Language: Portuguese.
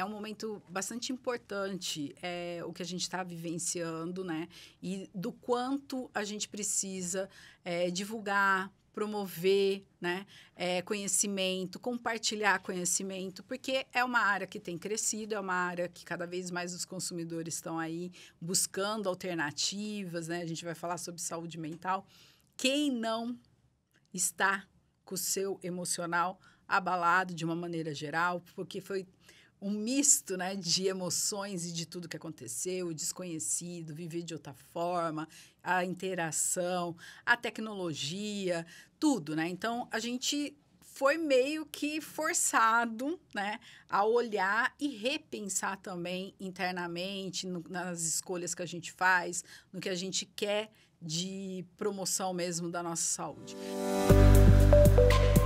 é um momento bastante importante é, o que a gente está vivenciando, né? E do quanto a gente precisa é, divulgar, promover né, é, conhecimento, compartilhar conhecimento, porque é uma área que tem crescido, é uma área que cada vez mais os consumidores estão aí buscando alternativas, né? A gente vai falar sobre saúde mental. Quem não está com o seu emocional abalado de uma maneira geral, porque foi um misto né, de emoções e de tudo que aconteceu, o desconhecido, viver de outra forma, a interação, a tecnologia, tudo, né? Então a gente foi meio que forçado né, a olhar e repensar também internamente no, nas escolhas que a gente faz, no que a gente quer de promoção mesmo da nossa saúde. Música